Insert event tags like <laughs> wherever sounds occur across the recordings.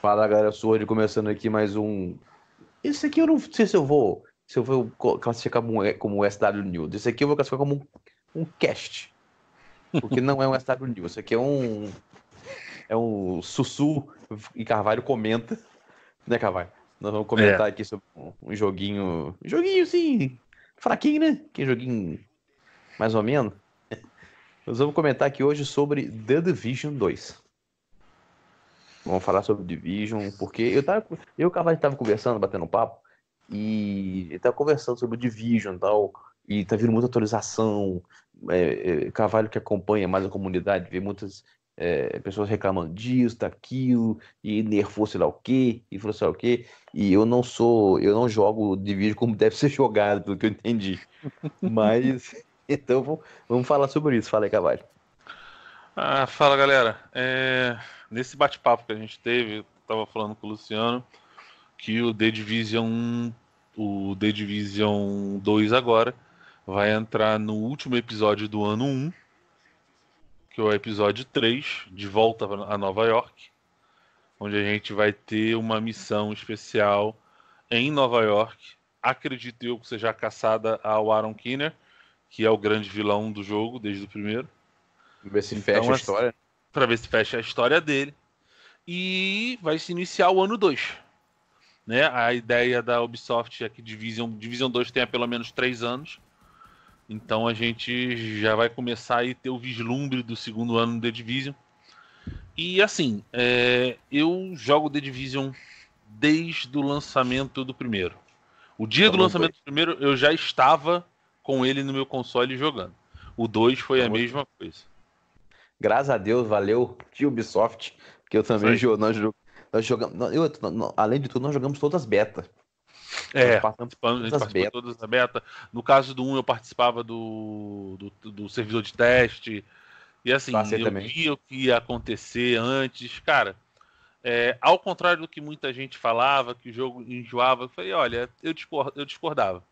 Fala galera, hoje começando aqui mais um. Esse aqui eu não sei se eu vou. Se eu vou classificar como, como SW News. Esse aqui eu vou classificar como um, um cast. Porque não é um SW News. Esse aqui é um. É um Sussu e Carvalho comenta. Né, Carvalho? Nós vamos comentar é. aqui sobre um joguinho. Um joguinho, sim. Fraquinho, né? Que joguinho mais ou menos. Nós vamos comentar aqui hoje sobre The Division 2. Vamos falar sobre Division, porque eu tava, eu e o tava conversando, batendo um papo, e ele tava conversando sobre o Division e tal, e tá vindo muita atualização. É, é, Cavalho que acompanha mais a comunidade, vê muitas é, pessoas reclamando disso, daquilo, e nerfou sei lá o quê, e falou sei lá o quê, e eu não sou, eu não jogo Division como deve ser jogado, pelo que eu entendi. Mas, <laughs> então vamos falar sobre isso. Fala aí, Cavalho. Ah, fala galera. É nesse bate-papo que a gente teve, eu tava falando com o Luciano que o The Division, o The Division 2 agora vai entrar no último episódio do ano 1, que é o episódio 3, de volta a Nova York, onde a gente vai ter uma missão especial em Nova York. Acredito eu que seja caçada ao Aaron Kinner, que é o grande vilão do jogo desde o primeiro. ver se então, fecha a história. Assim, né? para ver se fecha a história dele. E vai se iniciar o ano 2. Né? A ideia da Ubisoft é que Division, Division 2 tenha pelo menos 3 anos. Então a gente já vai começar a ter o vislumbre do segundo ano do The Division. E assim, é, eu jogo The Division desde o lançamento do primeiro. O dia tá do lançamento do primeiro, eu já estava com ele no meu console jogando. O 2 foi a tá mesma coisa. Graças a Deus, valeu, tio Ubisoft, que eu também jogo, nós, nós jogamos. Eu, além de tudo, nós jogamos todas as betas. É, participamos todas as beta. todas as No caso do 1, eu participava do, do, do servidor de teste. E assim, Passei eu também. via o que ia acontecer antes. Cara, é, ao contrário do que muita gente falava, que o jogo enjoava, eu falei, olha, eu, discordo eu discordava.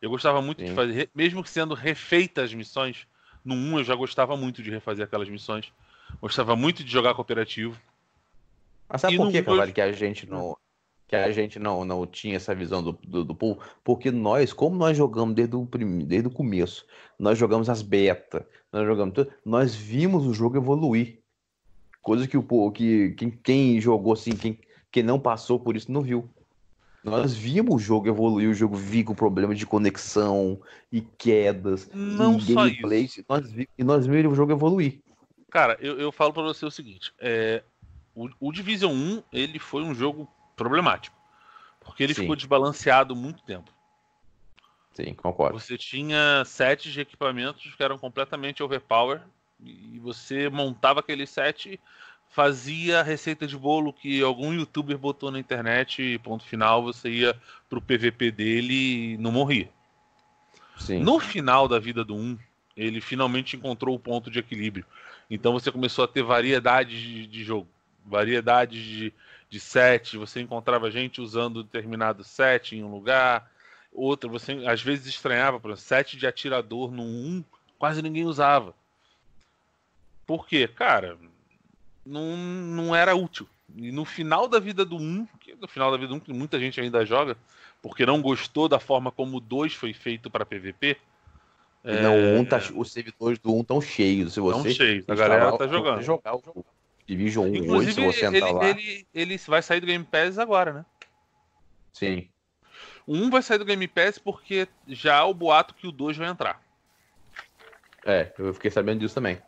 Eu gostava muito Sim. de fazer, mesmo sendo refeitas as missões, no 1 eu já gostava muito de refazer aquelas missões. Gostava muito de jogar cooperativo. Mas sabe e por que, Cavalho, que a gente não. Que a gente não, não tinha essa visão do, do, do pool, porque nós, como nós jogamos desde o, prim, desde o começo, nós jogamos as beta, nós jogamos tudo, nós vimos o jogo evoluir. coisa que o que quem, quem jogou assim, quem, quem não passou por isso não viu. Nós vimos o jogo evoluir, o jogo vir com problema de conexão e quedas Não e gameplay. Isso. Nós e nós vimos o jogo evoluir. Cara, eu, eu falo para você o seguinte: é, o, o, Division 1 ele foi um jogo problemático. Porque ele Sim. ficou desbalanceado muito tempo. Sim, concordo. Você tinha sets de equipamentos que eram completamente overpower. E você montava aquele set fazia receita de bolo que algum youtuber botou na internet, ponto final, você ia pro PVP dele e não morria. Sim. No final da vida do 1, ele finalmente encontrou o ponto de equilíbrio. Então você começou a ter variedade de, de jogo, variedade de, de set, você encontrava gente usando determinado set em um lugar, outra, você às vezes estranhava, por exemplo, set de atirador no 1 quase ninguém usava. Por quê? Cara, não, não era útil. E no final da vida do 1, no final da vida do 1 que muita gente ainda joga, porque não gostou da forma como o 2 foi feito para PVP. É... Não, 1 tá, os servidores do 1 estão cheios. Se você tão cheios, a galera tá jogando. Jogar o Division 1 Inclusive, hoje, se você entrar ele, lá. Ele, ele vai sair do Game Pass agora, né? Sim. O 1 vai sair do Game Pass porque já há o boato que o 2 vai entrar. É, eu fiquei sabendo disso também.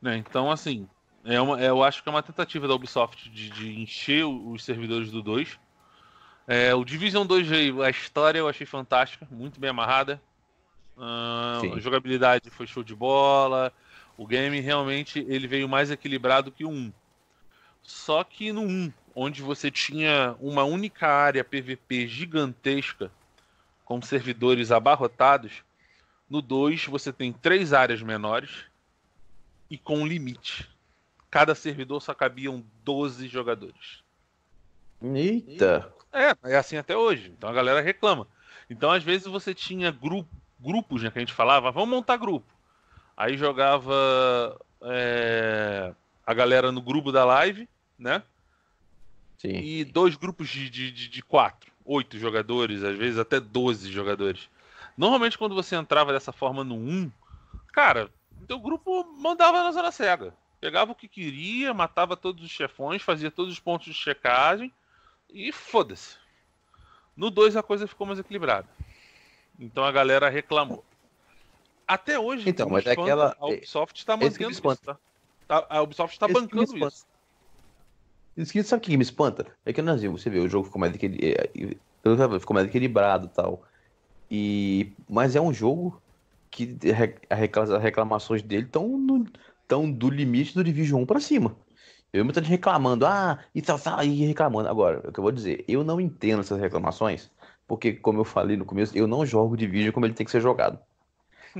Né, então, assim, é uma, é, eu acho que é uma tentativa da Ubisoft de, de encher os servidores do 2. É, o Division 2, a história eu achei fantástica, muito bem amarrada. Uh, a jogabilidade foi show de bola. O game realmente ele veio mais equilibrado que o 1. Só que no 1, onde você tinha uma única área PVP gigantesca, com servidores abarrotados, no 2 você tem três áreas menores e com limite cada servidor só cabiam 12 jogadores. Eita! É, é assim até hoje. Então a galera reclama. Então, às vezes, você tinha grupo, grupos, né, que a gente falava, vamos montar grupo. Aí jogava é, a galera no grupo da live, né? Sim. E dois grupos de, de, de, de quatro, oito jogadores, às vezes até 12 jogadores. Normalmente, quando você entrava dessa forma no 1, um, cara, teu grupo mandava na zona cega pegava o que queria, matava todos os chefões, fazia todos os pontos de checagem e foda-se. No 2 a coisa ficou mais equilibrada. Então a galera reclamou. Até hoje, então, mas espanta, é aquela... a Ubisoft está mantendo isso. Tá? A Ubisoft está bancando isso. Isso sabe o que me espanta? É que nós assim, você vê, o jogo ficou mais, equilibrado, é, é, ficou mais equilibrado tal. E... Mas é um jogo que as reclamações dele estão estão do limite do Division 1 para cima. Eu vi muita gente reclamando, ah, e tal, tal, e reclamando. Agora, o que eu vou dizer, eu não entendo essas reclamações, porque, como eu falei no começo, eu não jogo Division como ele tem que ser jogado.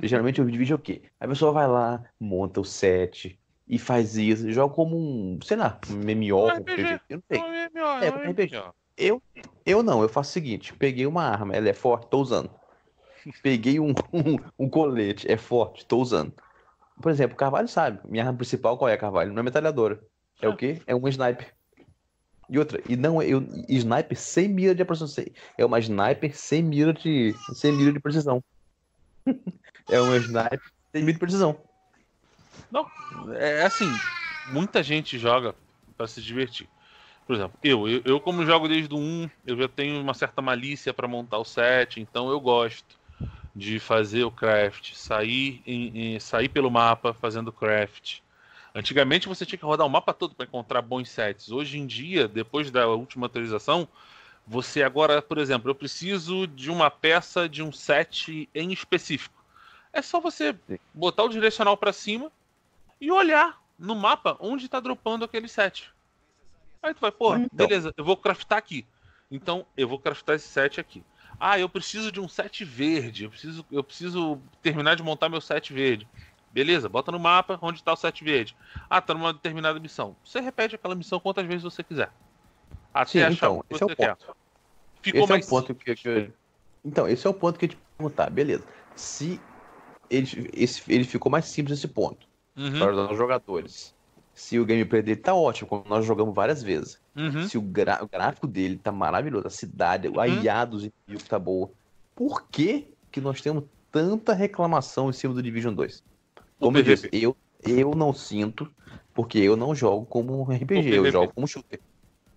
E, <laughs> geralmente eu divido o quê? A pessoa vai lá, monta o set e faz isso, joga como um, sei lá, um MMO, um RPG. Eu não sei. é, um RPG. Eu, eu não, eu faço o seguinte: peguei uma arma, ela é forte, tô usando. <laughs> Peguei um, um, um colete, é forte, tô usando. Por exemplo, o Carvalho sabe. Minha arma principal qual é, Carvalho? Não é metralhadora. É ah. o quê? É uma sniper. E outra, e não eu sniper sem mira de aproximação. É uma sniper sem mira de sem mira de precisão. <laughs> é uma sniper sem mira de precisão. Não, é assim, muita gente joga para se divertir. Por exemplo, eu, eu, eu como jogo desde o 1, eu já tenho uma certa malícia para montar o set, então eu gosto de fazer o craft, sair, em, em, sair pelo mapa fazendo craft. Antigamente você tinha que rodar o mapa todo para encontrar bons sets. Hoje em dia, depois da última atualização, você agora, por exemplo, eu preciso de uma peça de um set em específico. É só você botar o direcional para cima e olhar no mapa onde está dropando aquele set. Aí tu vai, pô, então. beleza, eu vou craftar aqui. Então, eu vou craftar esse set aqui. Ah, eu preciso de um set verde, eu preciso, eu preciso terminar de montar meu set verde. Beleza, bota no mapa onde está o set verde. Ah, tá numa determinada missão. Você repete aquela missão quantas vezes você quiser. Até Sim, então, esse é o quer. ponto. Ficou esse mais é o ponto que eu... Então, esse é o ponto que eu te perguntar, tá, beleza. Se ele, esse, ele ficou mais simples esse ponto uhum. para os jogadores se o gameplay dele tá ótimo, como nós jogamos várias vezes. Uhum. Se o, o, gráfico dele tá maravilhoso, a cidade, uhum. a IA dos inimigos tá boa. Por que, que nós temos tanta reclamação em cima do Division 2? Como eu disse, eu, eu não sinto, porque eu não jogo como um RPG, eu jogo como shooter.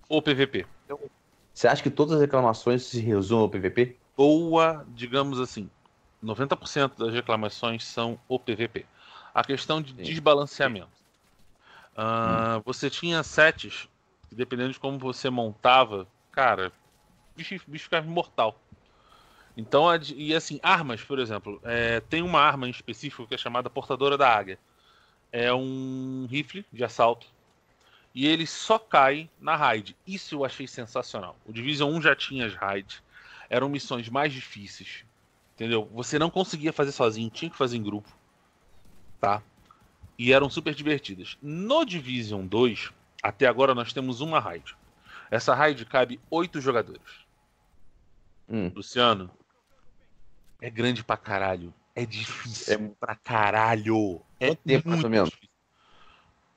Ou PVP. Então, você acha que todas as reclamações se resumem ao PVP? Boa, digamos assim, 90% das reclamações são o PVP. A questão de Sim. desbalanceamento Hum. Ah, você tinha sets, dependendo de como você montava, cara, bicho, bicho ficava imortal. Então, e assim, armas, por exemplo, é, tem uma arma em específico que é chamada Portadora da Águia. É um rifle de assalto. E ele só cai na raid. Isso eu achei sensacional. O Division 1 já tinha as raids. Eram missões mais difíceis. Entendeu? Você não conseguia fazer sozinho, tinha que fazer em grupo. Tá? e eram super divertidas. No Division 2, até agora nós temos uma raid. Essa raid cabe oito jogadores. Hum. Luciano, é grande pra caralho. É difícil é... pra caralho. É muito. tempo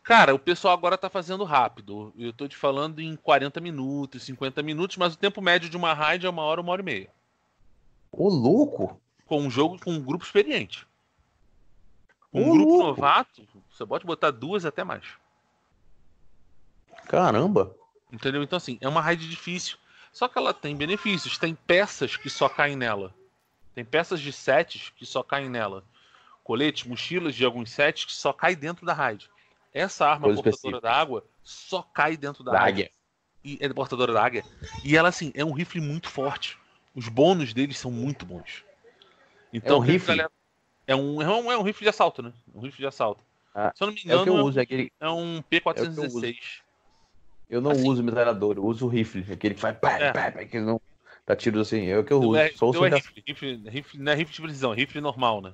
Cara, o pessoal agora tá fazendo rápido. Eu tô te falando em 40 minutos, 50 minutos, mas o tempo médio de uma raid é uma hora, uma hora e meia. Ô, louco! Com um jogo com um grupo experiente. Um grupo novato, você pode botar duas até mais. Caramba! Entendeu? Então, assim, é uma raid difícil. Só que ela tem benefícios. Tem peças que só caem nela. Tem peças de sets que só caem nela. Coletes, mochilas de alguns sets que só cai dentro da raid. Essa arma Coisa portadora da água só cai dentro da, da águia. E é portadora da águia. E ela, assim, é um rifle muito forte. Os bônus deles são muito bons. Então, é um rifle. Galera... É um, é um, é um rifle de assalto, né? Um rifle de assalto. Ah, Se eu não me é engano, é, é, é, o que eu uso, é, aquele... é um P416. É eu, eu, não assim, uso metralhador, eu uso rifle. Aquele que faz pá, é. pá, pá, que não dá tiro assim. É o que eu uso. É, só uso é rifle, rifle, rifle, não é rifle de precisão, rifle normal, né?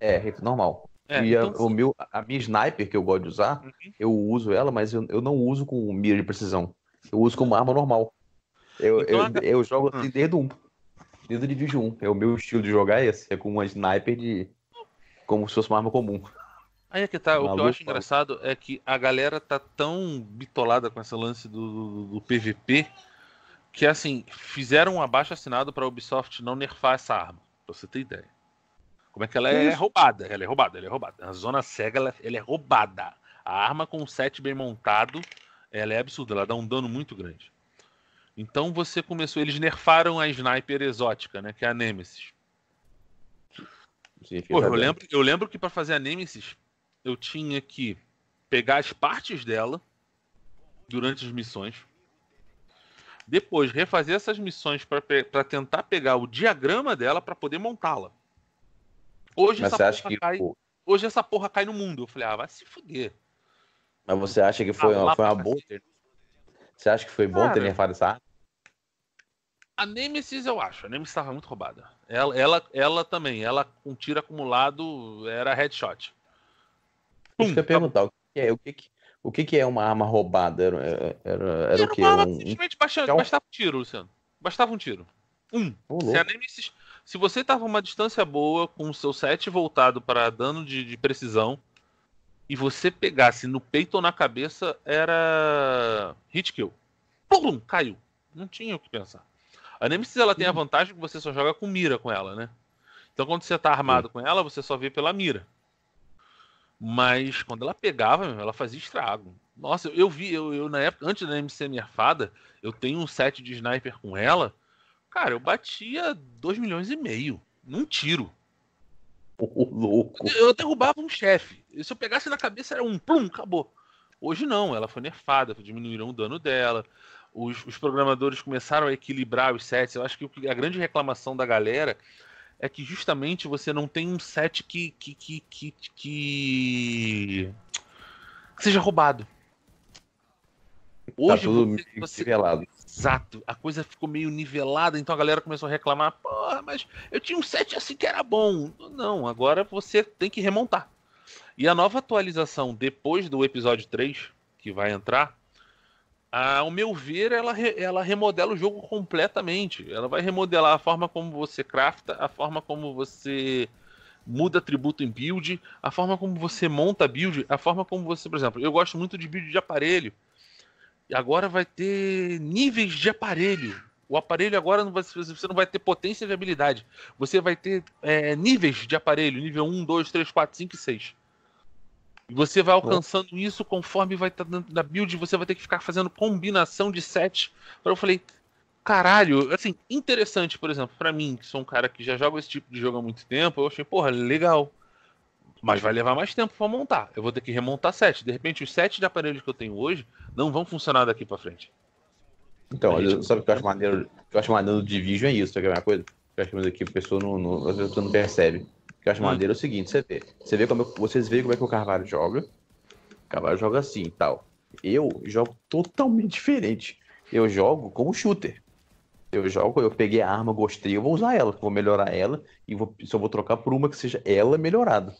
É, rifle normal. É, e então, assim, a, o meu, a minha sniper que eu gosto de usar, uhum. eu uso ela, mas eu, eu não uso com mira de precisão. Eu uso com uma arma normal. Eu, então, eu, a... eu jogo assim hum. desde um desde o Division 1. É o meu estilo de jogar esse. É com uma sniper de. como se fosse uma arma comum. Aí é que tá. Maluco, o que eu acho engraçado é que a galera tá tão bitolada com esse lance do, do, do PVP que assim, fizeram um abaixo assinado pra Ubisoft não nerfar essa arma. Pra você ter ideia. Como é que ela é Isso. roubada? Ela é roubada, ela é roubada. Na zona cega, ela, ela é roubada. A arma com o set bem montado, ela é absurda, ela dá um dano muito grande. Então você começou. Eles nerfaram a sniper exótica, né? Que é a Nemesis. Sim, Pô, eu, lembro, eu lembro que para fazer a Nemesis, eu tinha que pegar as partes dela durante as missões. Depois, refazer essas missões para tentar pegar o diagrama dela para poder montá-la. Hoje Mas essa, porra que... cai, hoje essa porra cai no mundo. Eu falei, ah, vai se fuder. Mas você acha que foi, ah, uma, foi uma boa? Você acha que foi bom Cara, ter nerfado essa arma? A Nemesis, eu acho. A Nemesis estava muito roubada. Ela, ela, ela também. Ela com um tiro acumulado era headshot. Pum, Deixa eu perguntar, o que é? O que, o que, que, é uma arma roubada? Era, era, era, era o que Uma arma simplesmente bastante, bastava um tiro, Luciano. Bastava um tiro. Um. se, Nemesis, se você tava a uma distância boa, com o seu set voltado para dano de, de, precisão, e você pegasse no peito ou na cabeça, era hit kill. Pum, caiu. Não tinha o que pensar. A Nemesis ela tem a uhum. vantagem que você só joga com mira com ela, né? Então quando você tá armado Sim. com ela, você só vê pela mira. Mas quando ela pegava, ela fazia estrago. Nossa, eu, eu vi, eu, eu, na época, antes da MC nerfada, eu tenho um set de sniper com ela. Cara, eu batia 2 milhões e meio num tiro. Oh, louco. Eu, eu derrubava um chefe. Se eu pegasse na cabeça, era um plum, acabou. Hoje não, ela foi nerfada, diminuíram o dano dela os, os programadores começaram a equilibrar os sets. Eu acho que a grande reclamação da galera é que justamente você não tem um set que que, que, que, que seja roubado. Tá Hoje tá tudo você, nivelado. Exato, a coisa ficou meio nivelada, então a galera começou a reclamar, porra, mas eu tinha um set assim que era bom. Não, agora você tem que remontar. E a nova atualização depois do episódio 3, que vai entrar, ao meu ver, ela, ela remodela o jogo completamente. Ela vai remodelar a forma como você crafta, a forma como você muda atributo em build, a forma como você monta build, a forma como você, por exemplo, eu gosto muito de build de aparelho. E agora vai ter níveis de aparelho. O aparelho agora não vai, você não vai ter potência de habilidade. Você vai ter é, níveis de aparelho, nível 1, 2, 3, 4, 5 e 6. E você vai alcançando isso conforme vai estar tá dentro da build, você vai ter que ficar fazendo combinação de sets. Eu falei, caralho, assim, interessante, por exemplo, para mim, que sou um cara que já joga esse tipo de jogo há muito tempo, eu achei, porra, legal. Mas vai levar mais tempo para montar. Eu vou ter que remontar sete. De repente, os sete de aparelhos que eu tenho hoje não vão funcionar daqui para frente. Então, Aí, tipo, sabe o que eu acho maneiro? O que eu acho maneiro do Division é isso, sabe é a mesma coisa? Eu acho é que a pessoa não, não, a pessoa não percebe que eu acho hum. maneiro é o seguinte, você vê. Você vê como eu, vocês veem como é que o Carvalho joga. O Carvalho joga assim e tal. Eu jogo totalmente diferente. Eu jogo como shooter. Eu jogo, eu peguei a arma, gostei, eu vou usar ela, vou melhorar ela e vou, só vou trocar por uma que seja ela melhorada.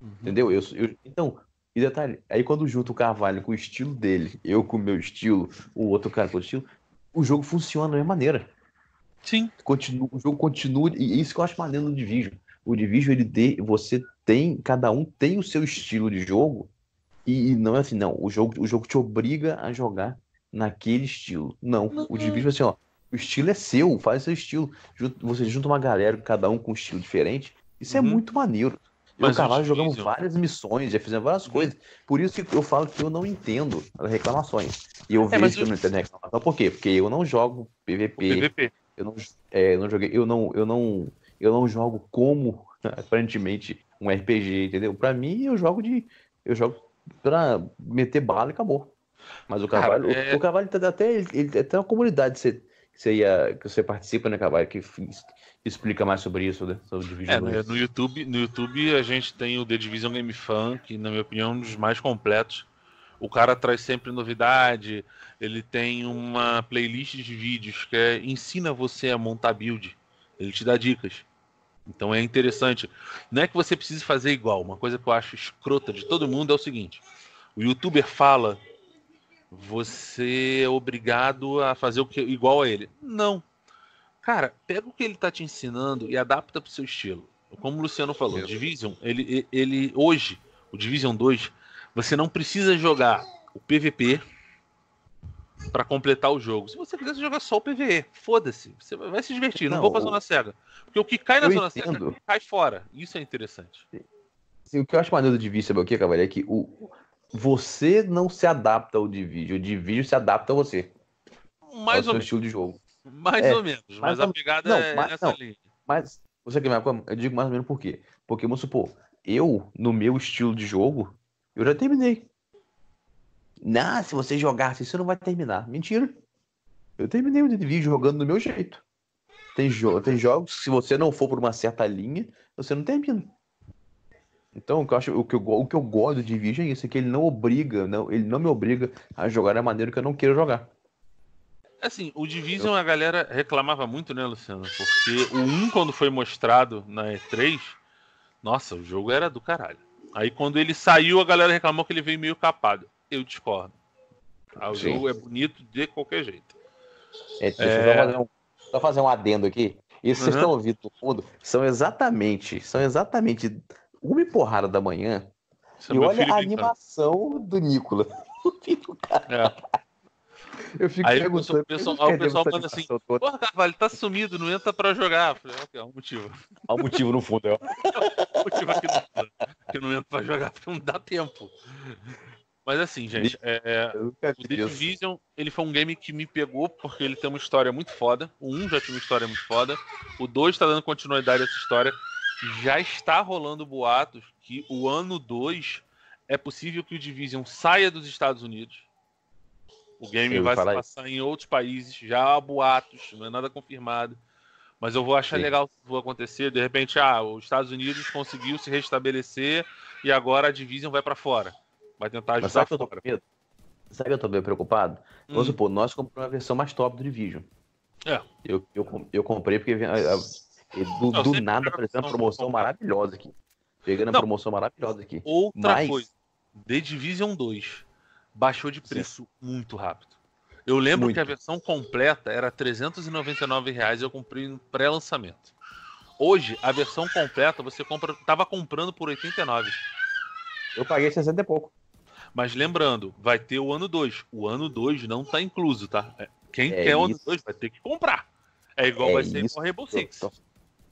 Uhum. Entendeu? Eu, eu, então, e detalhe, aí quando junto o Carvalho com o estilo dele, eu com o meu estilo, o outro cara com o estilo, o jogo funciona da mesma maneira. Sim. Continua, o jogo continua, e isso que eu acho maneiro no Division. O Division, ele de você tem, cada um tem o seu estilo de jogo e, não é assim, não, o jogo, o jogo te obriga a jogar naquele estilo. Não, uhum. o Division é assim, ó, o estilo é seu, faz seu estilo. você junta uma galera, cada um com um estilo diferente. Isso é uhum. é muito maneiro. Mas eu e jogamos é várias missões, já fizemos várias uhum. coisas. Por isso que eu falo que eu não entendo as reclamações. E eu é, vejo que eu não entendo reclamação. Por quê? Porque eu não jogo PVP. PVP. Eu não, é, eu não joguei, eu não, eu não eu não jogo como, <laughs> aparentemente, um RPG, entendeu? Para mim, eu jogo de. Eu jogo pra meter bala e acabou. Mas o cavalo, ah, é... o, o tá até, ele, ele, é uma comunidade que você, você, ia, que você participa, né, cavalo. que, que explica mais sobre isso, né? Sobre Division é, no, no YouTube, no YouTube a gente tem o The Division Game Fan, que na minha opinião é um dos mais completos. O cara traz sempre novidade, ele tem uma playlist de vídeos que é, ensina você a montar build. Ele te dá dicas. Então é interessante. Não é que você precise fazer igual. Uma coisa que eu acho escrota de todo mundo é o seguinte: o youtuber fala, você é obrigado a fazer o que igual a ele. Não. Cara, pega o que ele tá te ensinando e adapta para o seu estilo. Como o Luciano falou, o Division, ele, ele hoje, o Division 2, você não precisa jogar o PVP para completar o jogo. Se você quiser jogar só o PVE, foda-se. Você vai se divertir, não, não vou pra zona cega. Porque o que cai na zona entendo. cega cai fora. Isso é interessante. Sim, o que eu acho maneiro de vídeo, sabe o que, Cavaleiro? É que o... você não se adapta ao de vídeo, o de vídeo se adapta a você. Mais ao ou seu menos. estilo de jogo. Mais é, ou menos, mas, a pegada não, é mas, nessa não, linha. Mas, você quer eu digo mais ou menos por quê? Porque, vamos supor, eu, no meu estilo de jogo, eu já terminei. Nah, se você jogasse isso, não vai terminar. Mentira. Eu terminei o Devil jogando do meu jeito. Tem, jo tem jogos que se você não for por uma certa linha, você não termina. Então, o que eu, acho, o que eu, o que eu gosto de Division é isso, é que ele não obriga, não, ele não me obriga a jogar da maneira que eu não quero jogar. Assim, o Division eu... a galera reclamava muito, né, Luciano? Porque o 1, quando foi mostrado na E3, nossa, o jogo era do caralho. Aí quando ele saiu, a galera reclamou que ele veio meio capado eu discordo. Ah, o Sim. jogo é bonito de qualquer jeito. É, deixa é... eu fazer um, só fazer um adendo aqui. Isso uhum. vocês estão ouvindo todo mundo, são exatamente, são exatamente uma e porrada da manhã. É e é olha a animação do Nicolas. É. Eu fico aí perguntando. O pessoal, o pessoal manda assim: toda. Porra, Carvalho, tá sumido, não entra pra jogar. Falei, é ok, um é motivo. Há um motivo no fundo, é. um <laughs> motivo aqui no fundo. Que não entra pra jogar, porque não dá tempo. Mas assim, gente, é, é o The Division ele foi um game que me pegou porque ele tem uma história muito foda. O 1 já tinha uma história muito foda. O 2 está dando continuidade a essa história. Já está rolando boatos que o ano 2 é possível que o Division saia dos Estados Unidos. O game vai se passar isso. em outros países. Já há boatos, não é nada confirmado. Mas eu vou achar Sim. legal se for acontecer. De repente, ah, os Estados Unidos conseguiu se restabelecer e agora a Division vai para fora. Vai tentar ajudar Mas sabe fora. Que eu tô Sabe que eu tô meio preocupado? Hum. Vamos supor, nós compramos uma versão mais top do Division. É. Eu, eu, eu comprei porque a, a, a, do, não, do nada apareceu uma promoção maravilhosa aqui. Pegando não. a promoção maravilhosa aqui. Outra Mas... coisa, The Division 2 baixou de preço Sim. muito rápido. Eu lembro muito. que a versão completa era 399 reais eu comprei no pré-lançamento. Hoje, a versão completa você compra, tava comprando por 89. Eu paguei 60 e pouco. Mas lembrando, vai ter o ano 2. O ano 2 não está incluso, tá? É, quem é quer o ano 2 vai ter que comprar. É igual é vai ser igual Rainbow Six. Tô...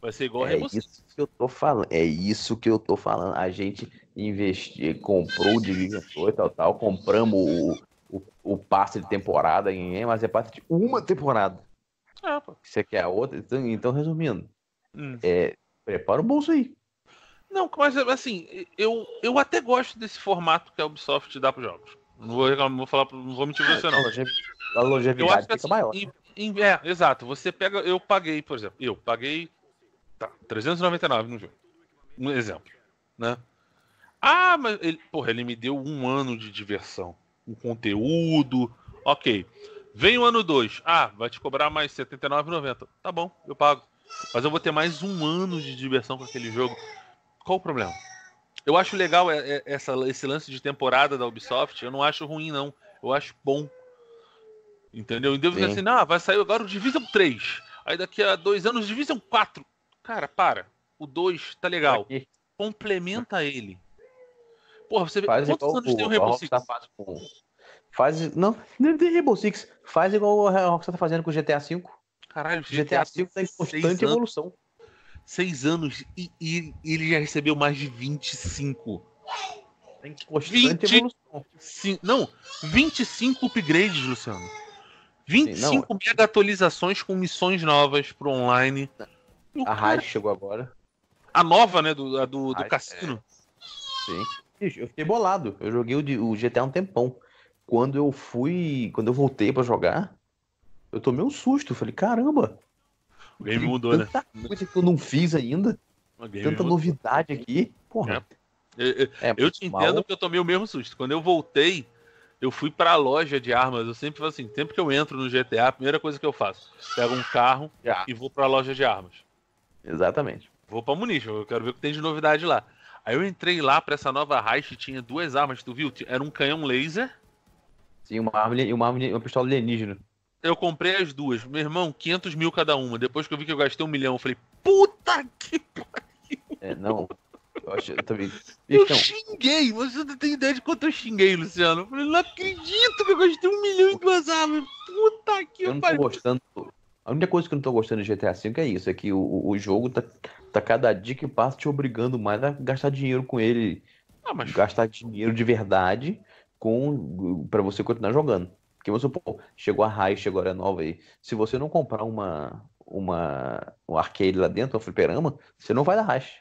Vai ser igual é Rainbow Six. Isso que eu tô falando. É isso que eu tô falando. A gente investiu, comprou o Division 2, tal, tal, compramos o, o, o passe de temporada, mas é passe de uma temporada. É, pô. a outra. Então, então, resumindo, hum. é, prepara o bolso aí. Não, mas assim, eu, eu até gosto desse formato que a Ubisoft dá para jogos. Não vou, não vou falar, não vou mentir pra você, ah, não. A longevidade eu acho que, fica assim, maior. Em, em, é, exato. Você pega. Eu paguei, por exemplo, eu paguei. Tá, 399 no jogo. Um exemplo. Né? Ah, mas ele, porra, ele me deu um ano de diversão. Um conteúdo. Ok. Vem o ano 2. Ah, vai te cobrar mais R$79,90. Tá bom, eu pago. Mas eu vou ter mais um ano de diversão com aquele jogo. Qual o problema? Eu acho legal é, é, essa, esse lance de temporada da Ubisoft. Eu não acho ruim, não. Eu acho bom. Entendeu? E devo dizer assim, ah, vai sair agora o Division 3. Aí daqui a dois anos, Division 4. Cara, para. O 2 tá legal. Aqui. Complementa ele. Porra, você vê Faz quantos anos o, tem o Rainbow Six? com... Faz. Não, não tem Rainbow Six. Faz igual o Rockstar tá fazendo com o GTA V. Caralho, GTA, V tá em constante anos. evolução seis anos e, e, ele já recebeu mais de 25. Tem constante 20, evolução. não, 25 upgrades, Luciano. 25 Sim, é. mega atualizações com missões novas pro online. O a Rai chegou agora. A nova, né? Do, a do, do Ai, é. cassino. É. Sim. Eu fiquei bolado. Eu joguei o, o GTA um tempão. Quando eu fui. Quando eu voltei para jogar, eu tomei um susto. Eu falei, caramba, o game mudou, tanta né? Tanta coisa que eu não fiz ainda. Tanta mudou. novidade aqui. Porra. É. Eu, eu, é, eu te mal. entendo porque eu tomei o mesmo susto. Quando eu voltei, eu fui para a loja de armas. Eu sempre falo assim, sempre que eu entro no GTA, a primeira coisa que eu faço, pego um carro Já. e vou para a loja de armas. Exatamente. Vou para Munich, eu quero ver o que tem de novidade lá. Aí eu entrei lá para essa nova Reich, tinha duas armas, tu viu? Era um canhão laser. Sim, uma arma e uma, arma, uma pistola alienígena. Eu comprei as duas. Meu irmão, 500 mil cada uma. Depois que eu vi que eu gastei um milhão, eu falei, puta que pariu. É, não. Eu, eu também. Eu então. xinguei. Você não tem ideia de quanto eu xinguei, Luciano. Eu falei, não acredito que eu gastei um milhão em duas armas. Puta que eu pariu. Eu não tô gostando. A única coisa que eu não tô gostando de GTA V é isso. É que o, o jogo tá, tá cada dia que passa te obrigando mais a gastar dinheiro com ele. Ah, mas... Gastar dinheiro de verdade com para você continuar jogando você, pô, chegou a Rai, chegou a Nova aí. Se você não comprar uma, uma, um arcade lá dentro, um fliperama, você não vai dar racha.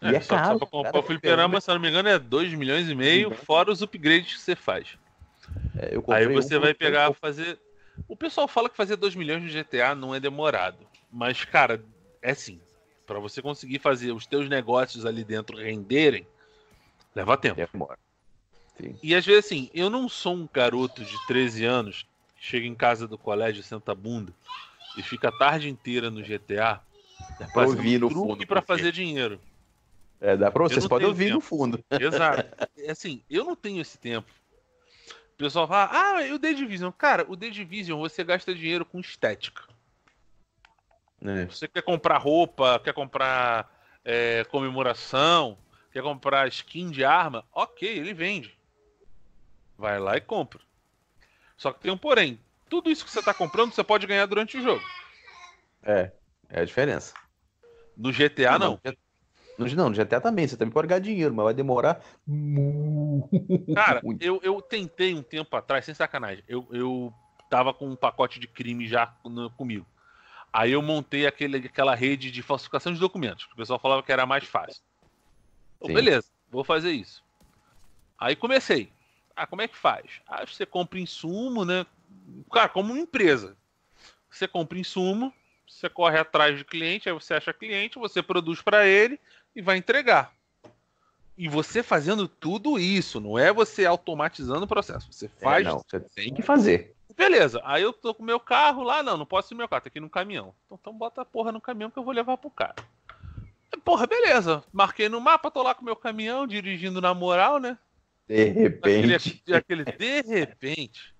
É, e é, é só, caro. Só comprar cara, o fliperama, é... se não me engano, é 2 milhões e meio, uhum. fora os upgrades que você faz. É, aí você um vai pegar, fazer... O pessoal fala que fazer 2 milhões no GTA não é demorado. Mas, cara, é sim. Para você conseguir fazer os teus negócios ali dentro renderem, leva tempo. Demora. Sim. E às vezes, assim, eu não sou um garoto de 13 anos que chega em casa do colégio, senta bunda e fica a tarde inteira no GTA ouvindo ouvir um no fundo. para fazer dinheiro. É, dá pra vocês podem ouvir tempo. no fundo. <laughs> Exato. É assim, eu não tenho esse tempo. O pessoal fala, ah, e o The Division? Cara, o The Division você gasta dinheiro com estética. É. Você quer comprar roupa, quer comprar é, comemoração, quer comprar skin de arma, ok, ele vende. Vai lá e compra. Só que tem um porém. Tudo isso que você tá comprando, você pode ganhar durante o jogo. É, é a diferença. No GTA, não. não. No, não, no GTA também, você também pode ganhar dinheiro, mas vai demorar Cara, <laughs> eu, eu tentei um tempo atrás, sem sacanagem, eu, eu tava com um pacote de crime já no, comigo. Aí eu montei aquele, aquela rede de falsificação de documentos, o pessoal falava que era mais fácil. beleza, vou fazer isso. Aí comecei. Ah, como é que faz? Ah, você compra insumo, né? Cara, como uma empresa. Você compra insumo, você corre atrás de cliente, aí você acha cliente, você produz para ele e vai entregar. E você fazendo tudo isso, não é você automatizando o processo. Você é, faz. É, não, você tem que fazer. Beleza, aí eu tô com meu carro lá, não, não posso ir no meu carro, tá aqui no caminhão. Então, então bota a porra no caminhão que eu vou levar pro cara. Porra, beleza. Marquei no mapa, tô lá com meu caminhão, dirigindo na moral, né? De é repente. Aquele, aquele de repente.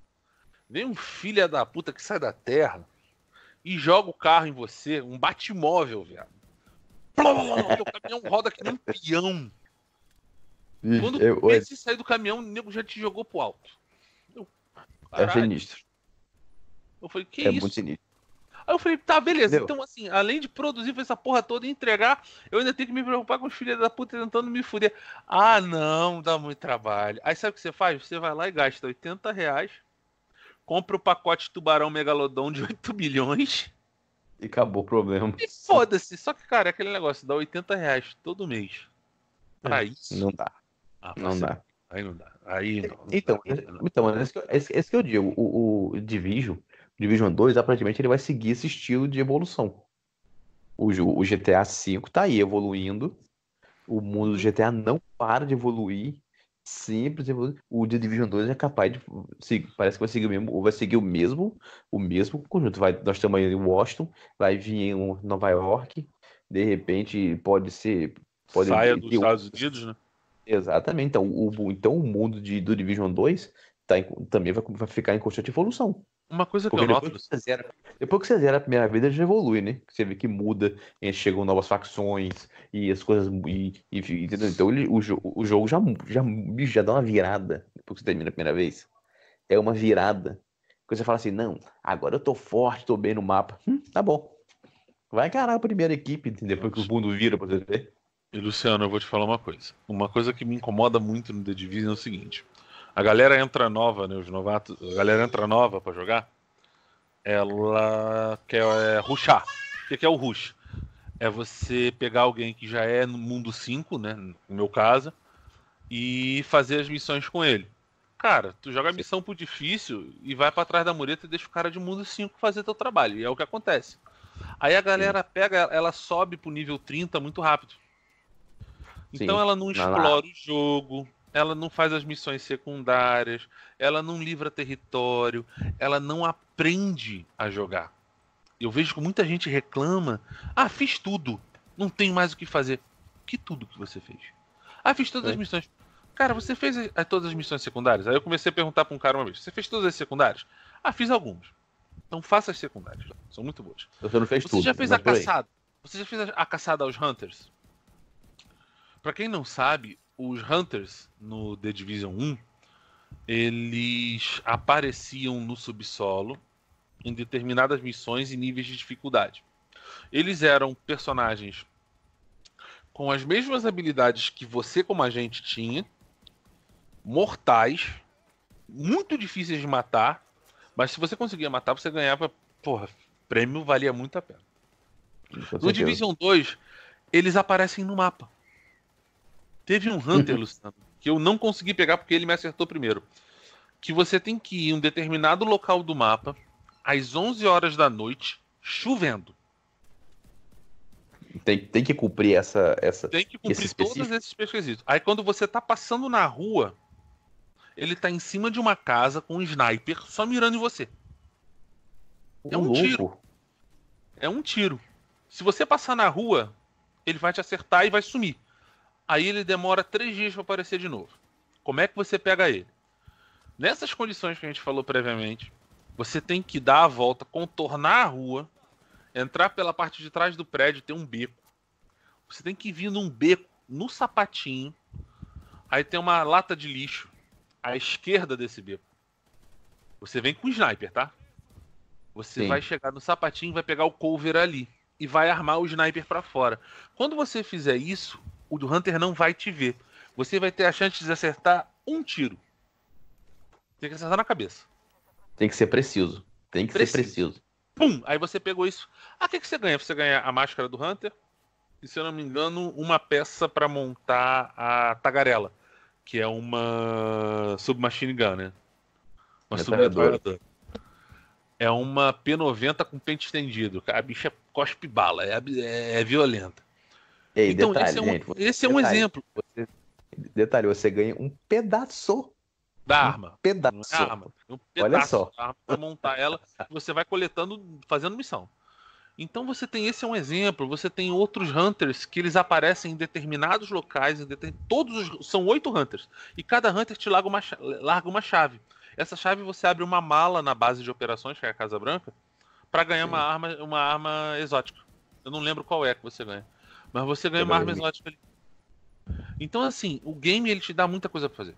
Vem um filho da puta que sai da terra e joga o carro em você, um batimóvel, velho. o caminhão roda que nem um peão. Quando você sair do caminhão, o nego já te jogou pro alto. Eu, é sinistro. Eu falei, que é isso? É muito sinistro. Aí eu falei, tá, beleza. Então, assim, além de produzir essa porra toda e entregar, eu ainda tenho que me preocupar com os filhos da puta tentando me fuder. Ah, não, dá muito trabalho. Aí sabe o que você faz? Você vai lá e gasta 80 reais, compra o pacote tubarão megalodon de 8 milhões. E acabou o problema. E foda-se. Só que, cara, é aquele negócio dá 80 reais todo mês. É, pra é, isso. Não dá. Ah, não dá. Aí não dá. Aí não, não então, dá. Então, esse, é que eu digo, o, o Division Division 2, aparentemente ele vai seguir esse estilo de evolução. O, o GTA V tá aí evoluindo. O mundo do GTA não para de evoluir. Simples, o The Division 2 é capaz de. Parece que vai seguir o mesmo, vai seguir o mesmo, o mesmo conjunto. Vai, nós estamos aí em Washington, vai vir em Nova York, de repente pode ser. Pode Saia vir, dos Estados Unidos, né? Exatamente. Então o, então, o mundo de, do Division 2 tá em, também vai, vai ficar em constante evolução. Uma coisa que Porque eu noto. Depois que, zera, depois que você zera a primeira vida, ele já evolui, né? Você vê que muda, chegam novas facções e as coisas. E, e, entendeu? Então ele, o, o jogo já, já, já dá uma virada depois que você termina a primeira vez. É uma virada. Quando você fala assim, não, agora eu tô forte, tô bem no mapa. Hum, tá bom. Vai encarar a primeira equipe depois que o mundo vira pra você ver. E Luciano, eu vou te falar uma coisa. Uma coisa que me incomoda muito no The Division é o seguinte a galera entra nova, né? Os novatos, a galera entra nova para jogar, ela quer é, ruxar. O que é o rush? É você pegar alguém que já é no mundo 5, né? No meu caso, e fazer as missões com ele. Cara, tu joga a missão pro difícil e vai para trás da mureta e deixa o cara de mundo 5 fazer teu trabalho. E é o que acontece. Aí a galera pega, ela sobe pro nível 30 muito rápido. Então Sim, ela não explora o jogo, ela não faz as missões secundárias, ela não livra território, ela não aprende a jogar. Eu vejo que muita gente reclama: ah, fiz tudo, não tenho mais o que fazer. Que tudo que você fez? Ah, fiz todas é. as missões. Cara, você fez todas as missões secundárias? Aí eu comecei a perguntar para um cara uma vez: você fez todas as secundárias? Ah, fiz algumas. Então faça as secundárias, são muito boas. Então você não fez você tudo. Já fez a caçada? Você já fez a, a caçada aos Hunters? Para quem não sabe, os Hunters no The Division 1, eles apareciam no subsolo em determinadas missões e níveis de dificuldade. Eles eram personagens com as mesmas habilidades que você como agente tinha, mortais, muito difíceis de matar, mas se você conseguia matar, você ganhava, porra, prêmio valia muito a pena. No Division 2, eles aparecem no mapa. Teve um Hunter, uhum. Luciano, que eu não consegui pegar porque ele me acertou primeiro. Que você tem que ir em um determinado local do mapa às 11 horas da noite, chovendo. Tem, tem que cumprir essa. essa tem que cumprir esse todos esses pesquisitos. Aí quando você tá passando na rua, ele tá em cima de uma casa com um sniper só mirando em você. é um louco. tiro. É um tiro. Se você passar na rua, ele vai te acertar e vai sumir. Aí ele demora três dias para aparecer de novo. Como é que você pega ele? Nessas condições que a gente falou previamente, você tem que dar a volta, contornar a rua, entrar pela parte de trás do prédio, tem um beco. Você tem que vir num beco, no sapatinho. Aí tem uma lata de lixo à esquerda desse beco. Você vem com o sniper, tá? Você Sim. vai chegar no sapatinho, vai pegar o cover ali e vai armar o sniper para fora. Quando você fizer isso, o do Hunter não vai te ver. Você vai ter a chance de acertar um tiro. Tem que acertar na cabeça. Tem que ser preciso. Tem que preciso. ser preciso. Pum! Aí você pegou isso. Ah, o que, que você ganha? Você ganha a máscara do Hunter e, se eu não me engano, uma peça para montar a Tagarela, que é uma submachine gun, né? Uma é submetralhadora. É uma P90 com pente estendido. A bicha cospe bala, é, é violenta. Ei, então, detalhe, esse é um, gente, você, esse é um detalhe, exemplo. Você, detalhe, você ganha um pedaço da arma. Um pedaço. Da arma. Um pedaço Olha só. da arma pra montar ela. Você vai coletando, fazendo missão. Então você tem esse é um exemplo. Você tem outros hunters que eles aparecem em determinados locais, em determin... todos os... são oito hunters e cada hunter te larga uma, larga uma chave. Essa chave você abre uma mala na base de operações que é a Casa Branca para ganhar Sim. uma arma, uma arma exótica. Eu não lembro qual é que você ganha. Mas você ganha uma arma exótica ali. Então, assim, o game ele te dá muita coisa pra fazer.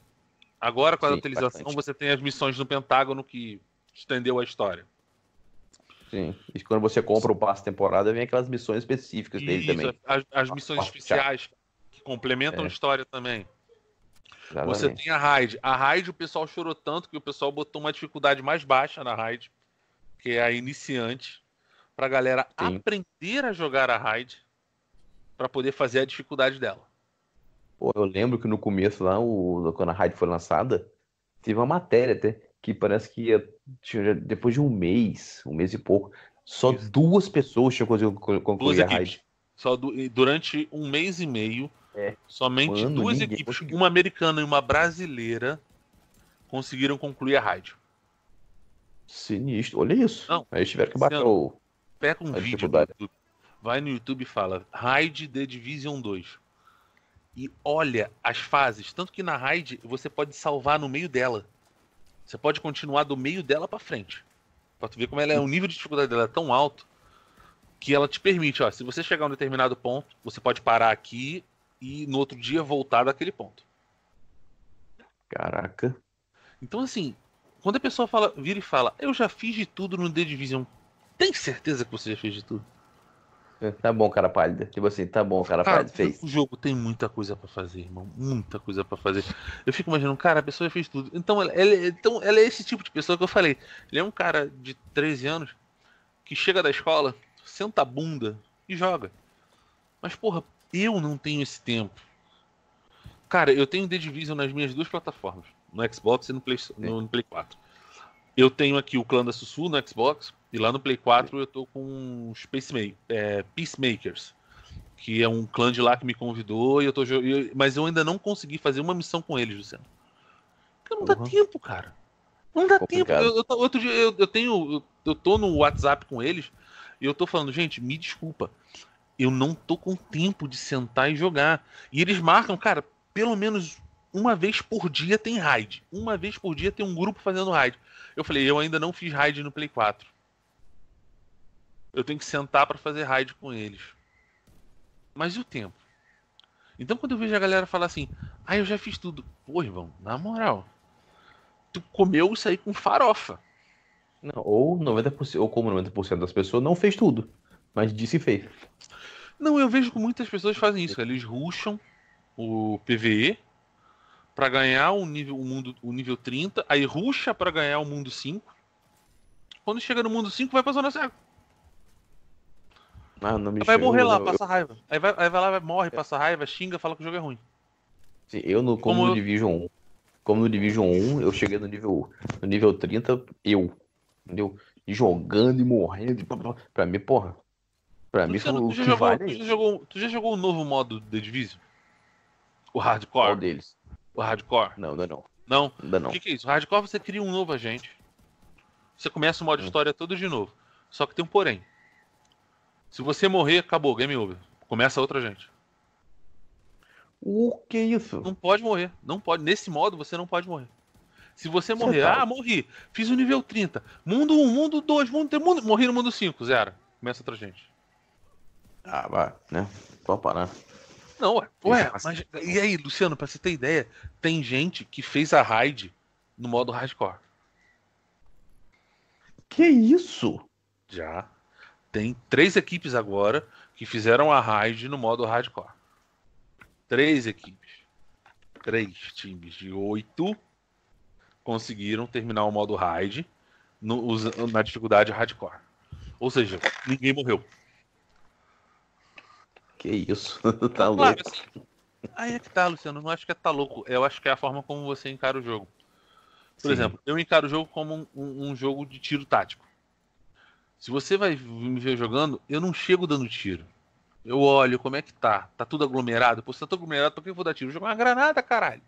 Agora, com a Sim, atualização, bastante. você tem as missões no Pentágono que estendeu a história. Sim. E quando você compra o passe temporada, vem aquelas missões específicas dele também. As, as missões especiais que complementam é. a história também. Exatamente. Você tem a raid. A raid o pessoal chorou tanto que o pessoal botou uma dificuldade mais baixa na raid, que é a iniciante, pra galera Sim. aprender a jogar a raid para poder fazer a dificuldade dela. Pô, eu lembro que no começo lá, o, quando a rádio foi lançada, teve uma matéria até que parece que ia, tinha, depois de um mês, um mês e pouco, só Isso. duas pessoas tinham conseguido concluir duas a rádio. Só du durante um mês e meio, é. somente duas equipes, conseguiu. uma americana e uma brasileira, conseguiram concluir a rádio. Sinistro, olha isso. Não, Aí tiveram que bater o. Pega um vídeo do, vai no YouTube e fala Raid The Division 2. E olha as fases. Tanto que na Raid você pode salvar no meio dela. Você pode continuar do meio dela para frente. Pra tu ver como ela é. O nível de dificuldade dela é tão alto que ela te permite, ó, se você chegar a um determinado ponto, você pode parar aqui e no outro dia voltar daquele ponto. Caraca. Então, assim, quando a pessoa fala, vira e fala, eu já fiz de tudo no The Division, tem certeza que você já fez de tudo? É, tá bom, cara pálida. Tipo assim, tá bom, cara, cara pálida. Fez. O jogo tem muita coisa para fazer, irmão. Muita coisa para fazer. Eu fico imaginando, cara, a pessoa fez tudo. Então ela, ela, então, ela é esse tipo de pessoa que eu falei. Ele é um cara de 13 anos que chega da escola, senta a bunda e joga. Mas, porra, eu não tenho esse tempo. Cara, eu tenho The Division nas minhas duas plataformas, no Xbox e no Play, no Play 4. Eu tenho aqui o Clã da Sussu no Xbox, e lá no Play 4 eu tô com Space Make, é, Peacemakers, que é um clã de lá que me convidou, e eu tô eu, mas eu ainda não consegui fazer uma missão com eles, Luciano. Porque não dá uhum. tempo, cara. Não dá tempo. Eu, eu, outro dia eu, eu tenho. Eu, eu tô no WhatsApp com eles e eu tô falando, gente, me desculpa. Eu não tô com tempo de sentar e jogar. E eles marcam, cara, pelo menos uma vez por dia tem raid. Uma vez por dia tem um grupo fazendo raid. Eu falei, eu ainda não fiz raid no Play 4 eu tenho que sentar para fazer raid com eles. Mas e o tempo? Então quando eu vejo a galera falar assim, ah, eu já fiz tudo. Pô, irmão, na moral, tu comeu isso aí com farofa. Não, ou 90%, ou como 90% das pessoas não fez tudo, mas disse e fez. Não, eu vejo que muitas pessoas fazem isso, eles ruxam o PVE para ganhar o nível o mundo o nível 30, aí ruxa para ganhar o mundo 5. Quando chega no mundo 5 vai para zona 5. Ah, não me Vai morrer lá, não. passa raiva. Aí vai, aí vai lá, morre, é. passa raiva, xinga, fala que o jogo é ruim. Sim, eu no, como, como no eu... Division 1. Como no Division 1, eu cheguei no nível, no nível 30, eu. Entendeu? jogando e morrendo. Pra mim, porra. Pra tu mim, foi o que jogou, vale. É tu já, jogou, tu já jogou um novo modo de Division? O Hardcore? Qual deles? O Hardcore? Não, ainda não. Não? Ainda não. O que, que é isso? O Hardcore você cria um novo agente. Você começa o modo hum. história todo de novo. Só que tem um porém. Se você morrer, acabou, game over. Começa outra gente. O que é isso? Não pode morrer. Não pode. Nesse modo, você não pode morrer. Se você é morrer, você tá... ah, morri. Fiz o nível 30. Mundo 1, mundo 2, mundo 3. Mundo... Morri no mundo 5, zero. Começa outra gente. Ah, vai, né? Só parar. Não, ué, ué é mas. E aí, Luciano, pra você ter ideia, tem gente que fez a raid no modo hardcore. Que isso? Já. Tem três equipes agora que fizeram a raid no modo hardcore. Três equipes. Três times de oito conseguiram terminar o modo raid na dificuldade hardcore. Ou seja, ninguém morreu. Que isso, <laughs> tá louco. assim, aí é que tá, Luciano. Não acho que é tá louco. Eu acho que é a forma como você encara o jogo. Por Sim. exemplo, eu encaro o jogo como um, um, um jogo de tiro tático. Se você vai me ver jogando, eu não chego dando tiro. Eu olho como é que tá. Tá tudo aglomerado? Pô, se tá tudo aglomerado, pra que eu vou dar tiro? Jogar uma granada, caralho.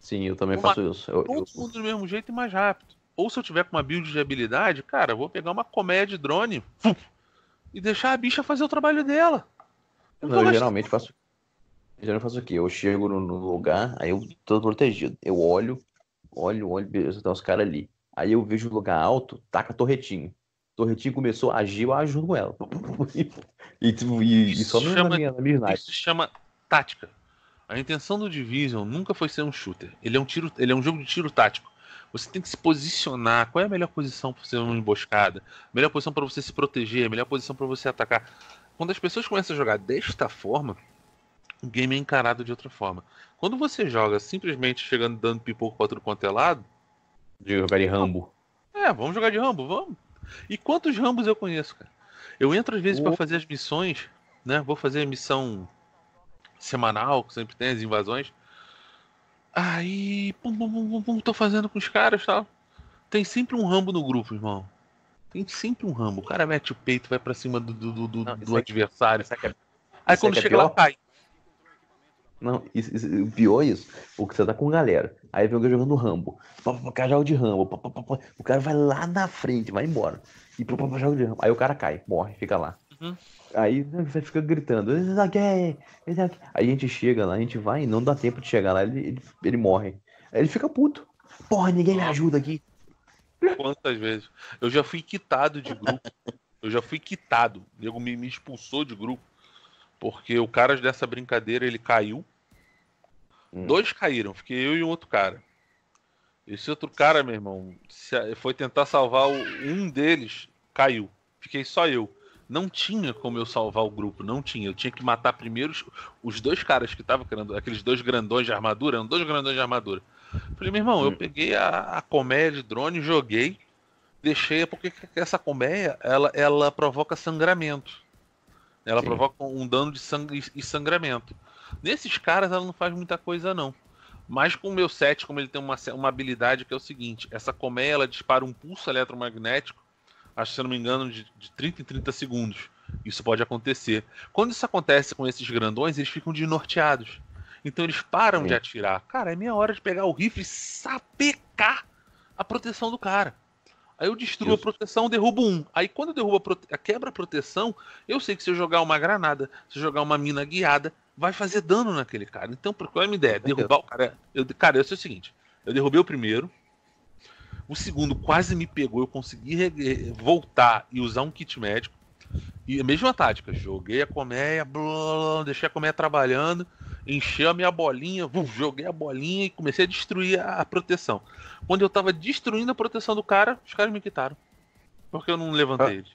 Sim, eu também faço isso. Eu, todo mundo do mesmo jeito e mais rápido. Ou se eu tiver com uma build de habilidade, cara, eu vou pegar uma comédia de drone e deixar a bicha fazer o trabalho dela. Eu não, eu geralmente faço. Eu geralmente faço o quê? Eu chego no lugar, aí eu tô protegido. Eu olho, olho, olho, beleza, tem uns caras ali. Aí eu vejo o lugar alto, taca torretinho. Torretinho começou a agir, eu ajudo com ela. <laughs> Tipo, e, e, e, só é chama, na minha, na minha Isso se chama tática. A intenção do Division nunca foi ser um shooter. Ele é um, tiro, ele é um jogo de tiro tático. Você tem que se posicionar. Qual é a melhor posição para você uma emboscada? Melhor posição para você se proteger? Melhor posição para você atacar? Quando as pessoas começam a jogar desta forma, o game é encarado de outra forma. Quando você joga simplesmente chegando dando pipoco para tudo quanto é lado. De jogar de então, Rambo. É, vamos jogar de Rambo, vamos. E quantos Rambos eu conheço, cara? Eu entro às vezes oh. para fazer as missões, né? Vou fazer a missão semanal, que sempre tem as invasões. Aí, pum, pum, pum, pum, pum tô fazendo com os caras tal. Tem sempre um Rambo no grupo, irmão. Tem sempre um Rambo. O cara mete o peito, vai para cima do, do, do, Não, do adversário. É... Aí quando é chega é lá, cai. Não, isso, isso, o pior é isso. porque que você tá com galera. Aí vem alguém jogando Rambo. Cajal de Rambo. Pá, pá, pá, o cara vai lá na frente, vai embora. E pá, pá, de Rambo. Aí o cara cai, morre, fica lá. Uhum. Aí né, você fica gritando. É, é", aí a gente chega lá, a gente vai e não dá tempo de chegar lá, ele, ele, ele morre. Aí ele fica puto. Porra, ninguém me ajuda aqui. Quantas vezes? Eu já fui quitado de grupo. Eu já fui quitado. O nego me, me expulsou de grupo porque o cara dessa brincadeira ele caiu. Hum. Dois caíram, fiquei eu e um outro cara. Esse outro cara, meu irmão, foi tentar salvar o, um deles, caiu. Fiquei só eu. Não tinha como eu salvar o grupo, não tinha. Eu tinha que matar primeiro os, dois caras que estavam querendo, aqueles dois grandões de armadura, eram dois grandões de armadura. Falei, meu irmão, hum. eu peguei a, a colmeia de drone, joguei, deixei, porque essa colmeia, ela, ela provoca sangramento. Ela Sim. provoca um dano de sangue e sangramento. Nesses caras ela não faz muita coisa não. Mas com o meu set, como ele tem uma, uma habilidade que é o seguinte, essa colmeia ela dispara um pulso eletromagnético, acho que se eu não me engano, de, de 30 em 30 segundos. Isso pode acontecer. Quando isso acontece com esses grandões, eles ficam desnorteados. Então eles param Sim. de atirar. Cara, é minha hora de pegar o rifle e sapecar a proteção do cara. Aí eu destruo Isso. a proteção, derrubo um. Aí quando eu derrubo a, prote... quebra a proteção, eu sei que se eu jogar uma granada, se eu jogar uma mina guiada, vai fazer dano naquele cara. Então, qual é a minha ideia? Derrubar o cara. Eu, cara, eu sei o seguinte: eu derrubei o primeiro, o segundo quase me pegou, eu consegui voltar e usar um kit médico. E a mesma tática, joguei a colmeia, blá, deixei a colmeia trabalhando, encheu a minha bolinha, vum, joguei a bolinha e comecei a destruir a, a, proteção. Quando eu tava destruindo a proteção do cara, os caras me quitaram. Porque eu não levantei ah. ele.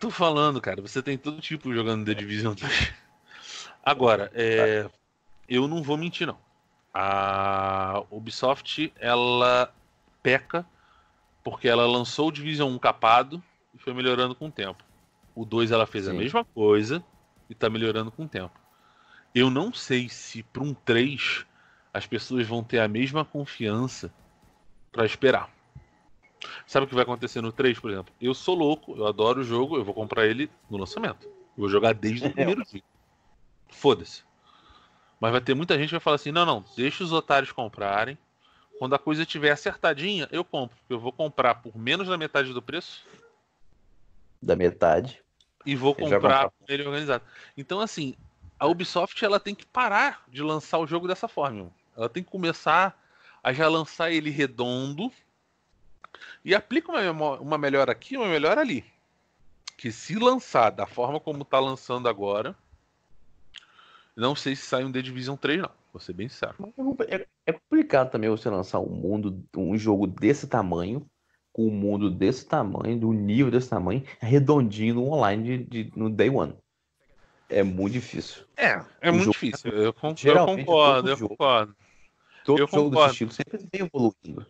Tô falando, cara, você tem todo tipo jogando The Division 2. Agora, é, eu não vou mentir, não. A Ubisoft, ela peca porque ela lançou o Division 1 capado e foi melhorando com o tempo. O 2 ela fez Sim. a mesma coisa e tá melhorando com o tempo. Eu não sei se para um 3 as pessoas vão ter a mesma confiança para esperar. Sabe o que vai acontecer no 3, por exemplo? Eu sou louco, eu adoro o jogo, eu vou comprar ele no lançamento. Eu vou jogar desde o <laughs> primeiro dia. Foda-se. Mas vai ter muita gente que vai falar assim: não, não, deixa os otários comprarem, quando a coisa estiver acertadinha, eu compro. Eu vou comprar por menos da metade do preço. Da metade. E vou comprar ele organizado. Então, assim, a Ubisoft ela tem que parar de lançar o jogo dessa forma. Ela tem que começar a já lançar ele redondo e aplica uma, uma melhor aqui, uma melhor ali. Que se lançar da forma como está lançando agora, não sei se sai um The Division 3, não. Você bem sabe. É, é, é complicado também você lançar um mundo, um jogo desse tamanho, com um mundo desse tamanho, do nível desse tamanho, redondinho no online de, de no day one. É muito difícil. É, é o muito jogo, difícil. Eu, con eu concordo, eu jogo, concordo. Todo eu jogo concordo. desse estilo sempre vem evoluindo.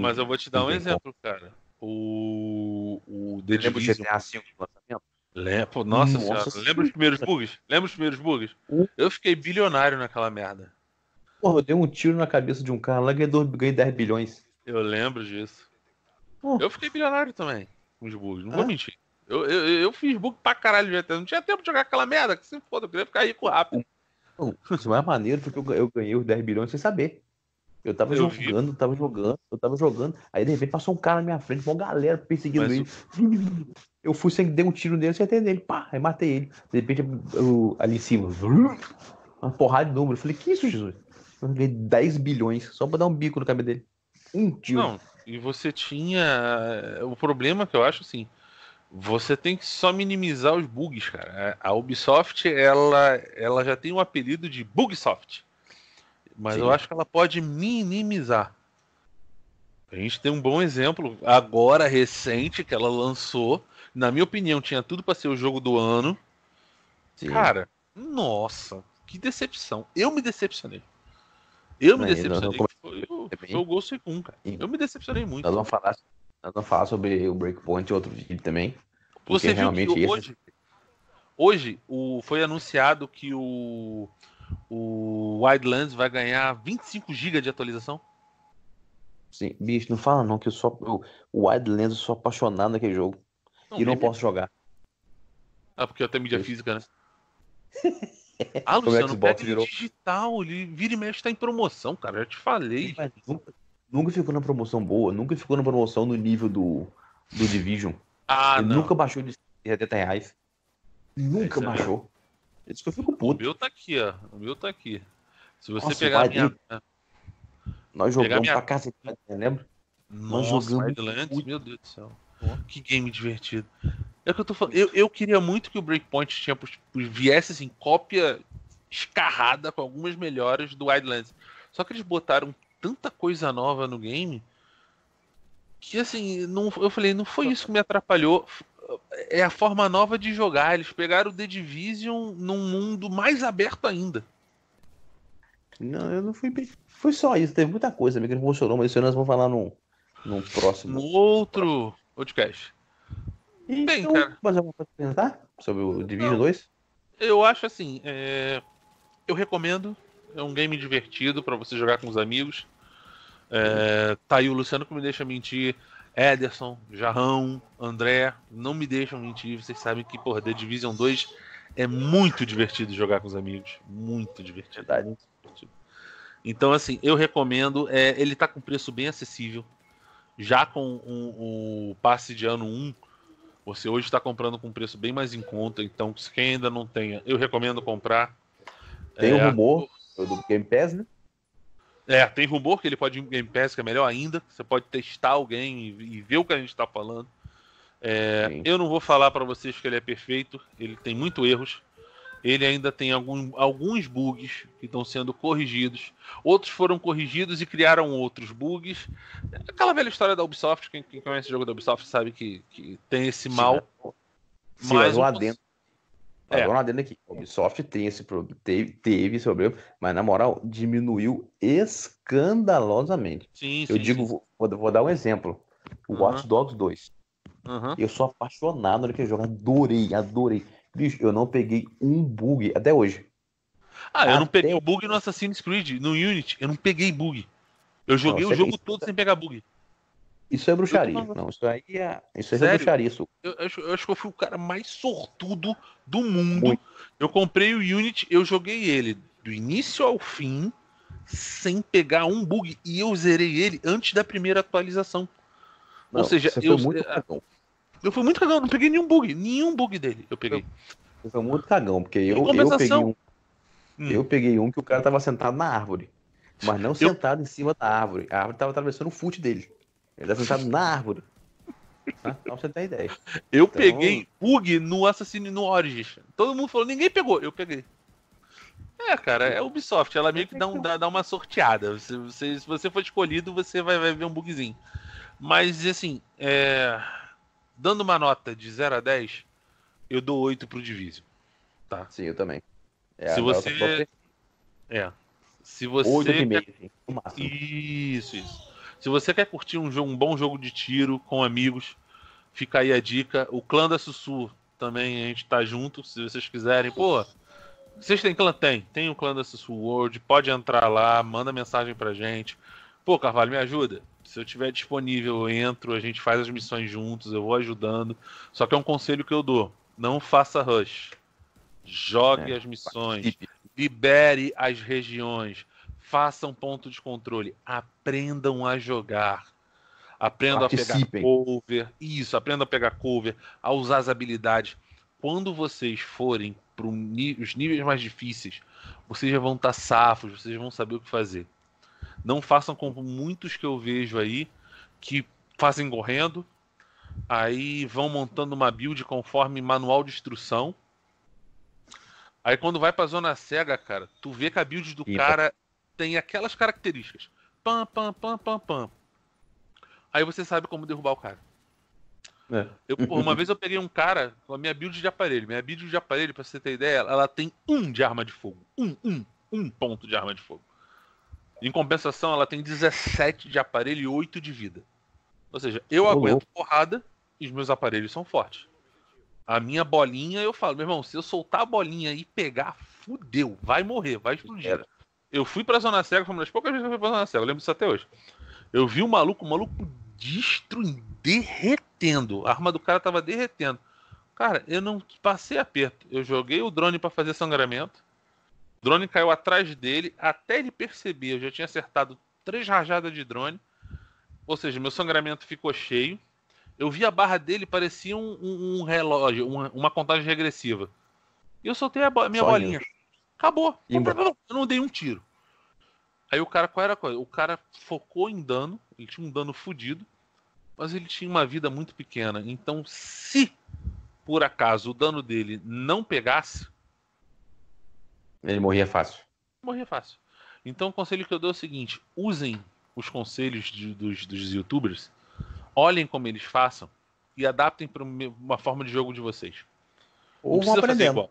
mas eu vou te dar um exemplo, cara. O, o The Division. GTA V lançamento? Lepo, nossa, nossa senhora, senhora. lembra os primeiros bugs? Lembra os primeiros bugs? Eu fiquei bilionário naquela merda. Porra, eu dei um tiro na cabeça de um cara lá e ganhei 10 bilhões. Eu lembro disso. Eu fiquei bilionário também com os bugs, não ah. vou é? mentir. Eu, eu, eu fiz bug pra caralho de GTA. Não tinha tempo de jogar aquela merda, que se foda, eu queria ficar rico rápido. O mais é maneiro foi que eu ganhei os 10 bilhões sem saber. Eu tava eu jogando, vi. tava jogando, eu tava jogando. Aí de repente passou um cara na minha frente, uma galera perseguindo Mas ele. O eu fui sem dei um tiro nele, atender nele, pá, aí matei ele. De repente, eu, ali em cima, uma porrada de número. Eu falei, que isso, Jesus? Eu ganhei 10 bilhões só pra dar um bico no cabelo dele. Um tiro. Não, e você tinha. Eh, o problema que eu acho assim. Você tem que só minimizar os bugs, cara. É, a Ubisoft, ela, ela já tem um apelido de Bugsoft. Mas Sim. eu acho que ela pode minimizar. A gente tem um bom exemplo agora recente que ela lançou na minha opinião, tinha tudo para ser o jogo do ano. Sim. Cara, nossa, que decepção. Eu me decepcionei. Eu me é, decepcionei. Eu gosto de o cara. Eu me decepcionei muito. Nós vamos falar, nós vamos falar sobre o Breakpoint outro vídeo também. Você viu que esse... hoje, hoje o, foi anunciado que o, o Wildlands vai ganhar 25 GB de atualização? Sim, bicho, não fala não, que eu sou o Wildlands, eu sou apaixonado naquele jogo. Não, e não posso jogar. Ah, porque eu tenho mídia é física, né? <laughs> ah, é Luciano, o Xbox virou... digital, ele vira e mexe, tá em promoção, cara, já te falei. Mas nunca, nunca ficou na promoção boa, nunca ficou na promoção no nível do, do Division. Ah, ele não. nunca baixou de 70 reais. Nunca é, baixou. É isso que eu fico puto. O meu tá aqui, ó. O meu tá aqui. Se você Nossa, pegar a minha... É. Nós jogamos minha... pra cacete, né, lembra? Nossa, Nós jogamos meu Deus do céu. Que game divertido. É o que eu tô falando. Eu, eu queria muito que o Breakpoint tinha, viesse assim, cópia escarrada com algumas melhoras do Wildlands. Só que eles botaram tanta coisa nova no game que assim, não, eu falei, não foi isso que me atrapalhou. É a forma nova de jogar. Eles pegaram o The Division num mundo mais aberto ainda. Não, eu não fui bem. Foi só isso, teve muita coisa amigo, que não funcionou, mas isso nós vamos falar num, num próximo. No outro! podcast. E Bem, então, cara. Mas alguma coisa pra sobre o então, Division 2? Eu acho assim, é... eu recomendo. É um game divertido para você jogar com os amigos. É... Tá aí o Luciano que me deixa mentir. Ederson, Jarrão, André, não me deixam mentir. Vocês sabem que, porra, The Division 2 é muito divertido jogar com os amigos. Muito divertido. Então, assim, eu recomendo. É, ele tá com preço bem acessível já com o, o passe de ano 1, você hoje está comprando com um preço bem mais em conta. Então, se quem ainda não tenha, eu recomendo comprar. Tem é, um rumor a... do Game Pass, né? É, tem rumor que ele pode ir Game Pass, que é melhor ainda. Você pode testar alguém e, ver o que a gente está falando. É, eu não vou falar para vocês que ele é perfeito, ele tem muitos erros. Ele ainda tem algum, alguns bugs que estão sendo corrigidos. Outros foram corrigidos e criaram outros bugs. Aquela velha história da Ubisoft, quem, quem conhece o jogo da Ubisoft sabe que, que tem esse mal. Né? Sim, mas um... É. dentro. É. Agora aqui. A Ubisoft tem esse teve, teve esse problema, mas na moral, diminuiu escandalosamente. Sim, Eu sim, digo, sim. Vou, vou, dar um exemplo. O uhum. Watch Dogs 2. Uhum. Eu sou apaixonado naquele jogo, adorei, adorei. Bicho, eu não peguei um bug até hoje. Ah, eu não peguei bug no Assassin's Creed, no Unity, eu não peguei bug. Eu joguei não, o é jogo é... todo sem pegar bug. Isso é bruxaria. Não... não, isso aí é, isso é Sério? é bruxaria. Isso. Eu, eu, eu, acho que eu fui o cara mais sortudo do mundo. Muito. Eu comprei o Unity, eu joguei ele do início ao fim, sem pegar um bug. E eu zerei ele antes da primeira atualização. Não, Ou seja, eu, muito... Ah, eu fui muito cagão, não peguei nenhum bug. Nenhum bug dele eu peguei. Eu fui muito cagão, porque eu, eu peguei um. Hum. Eu peguei um que o cara tava sentado na árvore. Mas não eu... sentado em cima da árvore. A árvore tava atravessando o fute dele. Ele tava sentado na árvore. não tá? Pra você ter ideia. Eu então... peguei bug no Assassino no Origins. Todo mundo falou, ninguém pegou. Eu peguei. É, cara, é Ubisoft. Ela meio que dá, um, dá, dá uma sorteada. Você, você, se você for escolhido, você vai, vai ver um bugzinho. Mas, assim, é dando uma nota de 0 a 10, eu dou 8 pro Division. Tá? Sim, eu também. É, se você. É. Se você. 8 quer... meio, Isso, isso. Se você quer curtir um, jogo, um bom jogo de tiro com amigos, fica aí a dica. O clã da Sussu também a gente tá junto, se vocês quiserem. Pô, vocês têm clã? Tem. Tem o clã da Sussu World, pode entrar lá, manda mensagem pra gente. Pô, Carvalho, me ajuda se eu tiver disponível, eu entro, a gente faz as missões juntos, eu vou ajudando. Só que é um conselho que eu dou: não faça rush. Jogue é, as missões, participe. libere as regiões, faça um ponto de controle, aprendam a jogar. Aprendam Participem. a pegar cover, isso, aprendam a pegar cover, a usar as habilidades. Quando vocês forem para os níveis mais difíceis, vocês já vão estar tá safos, vocês vão saber o que fazer. Não façam como muitos que eu vejo aí, que fazem correndo, aí vão montando uma build conforme manual de instrução. Aí quando vai pra zona cega, cara, tu vê que a build do cara tem aquelas características. Pam, pam, pam, pam, pam. Aí você sabe como derrubar o cara. É. Eu, uma vez eu peguei um cara com a minha build de aparelho. Minha build de aparelho, pra você ter ideia, ela tem um de arma de fogo. Um, um, um ponto de arma de fogo. Em compensação, ela tem 17 de aparelho e 8 de vida. Ou seja, eu aguento porrada e os meus aparelhos são fortes. A minha bolinha, eu falo, meu irmão, se eu soltar a bolinha e pegar, fudeu, vai morrer, vai explodir. É. Eu fui pra Zona Cega, foi uma das poucas vezes que eu fui pra Zona Cega, eu lembro disso até hoje. Eu vi um maluco, um maluco destruindo, derretendo. A arma do cara tava derretendo. Cara, eu não passei aperto. Eu joguei o drone para fazer sangramento drone caiu atrás dele, até ele perceber, eu já tinha acertado três rajadas de drone, ou seja, meu sangramento ficou cheio. Eu vi a barra dele, parecia um, um, um relógio, uma, uma, contagem regressiva. E eu soltei a bo minha bolinha. Acabou. Imba. Eu não dei um tiro. Aí o cara, qual era a coisa? O cara focou em dano, ele tinha um dano fodido, mas ele tinha uma vida muito pequena. Então, se por acaso o dano dele não pegasse, ele morria fácil. Morria fácil. Então o conselho que eu dou é o seguinte: usem os conselhos de, dos, dos youtubers, olhem como eles façam e adaptem para uma forma de jogo de vocês. Ou não vão aprendendo.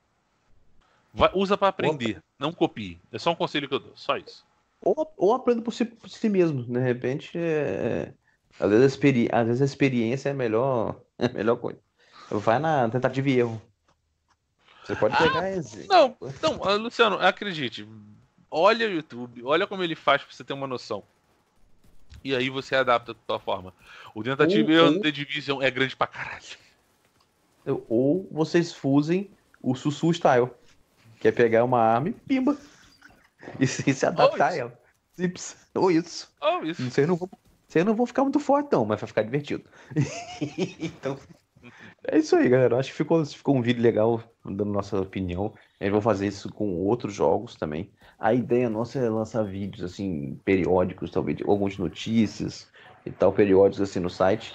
Vai, usa para aprender, não copie. É só um conselho que eu dou, só isso. Ou, ou aprenda por si, por si mesmo. De repente, é... é às, vezes a experi... às vezes a experiência é a melhor, <laughs> é a melhor coisa. Vai na tentativa e erro. Você pode pegar ah, esse. Não, então, ah, Luciano, acredite. Olha o YouTube, olha como ele faz pra você ter uma noção. E aí você adapta a sua forma. O tentativo ou, The Division é grande pra caralho. Ou vocês fusem o Sussu Style. Que é pegar uma arma e pimba. E sem se adaptar a ela. Simples. Ou isso. Ou isso. Vocês não vão, não ficar muito fortão, mas vai ficar divertido. <laughs> então é isso aí, galera. Acho que ficou, ficou um vídeo legal dando nossa opinião. gente vai fazer isso com outros jogos também. A ideia nossa é lançar vídeos assim periódicos, talvez algumas notícias e tal periódicos assim no site.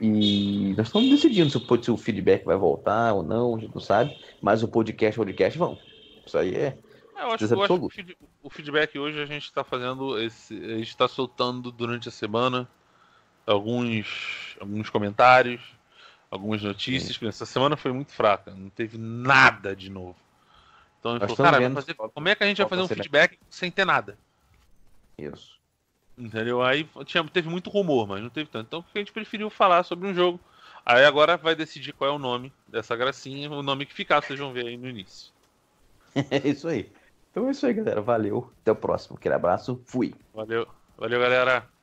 E nós estamos decidindo se o, se o feedback vai voltar ou não, a gente não sabe. Mas o podcast, o podcast vão. Isso aí é. é eu acho, eu acho que o feedback hoje a gente está fazendo, esse, a gente está soltando durante a semana alguns, alguns comentários algumas notícias. Sim. Essa semana foi muito fraca, não teve nada de novo. Então ele falou, cara, fazer... como é que a gente vai fazer um feedback sem ter nada? Isso. Entendeu? Aí tinha, teve muito rumor, mas não teve tanto. Então a gente preferiu falar sobre um jogo. Aí agora vai decidir qual é o nome dessa gracinha, o nome que ficar, vocês vão ver aí no início. <laughs> É isso aí. Então é isso aí, galera. Valeu. Até o próximo. Aquele abraço. Fui. Valeu. Valeu, galera.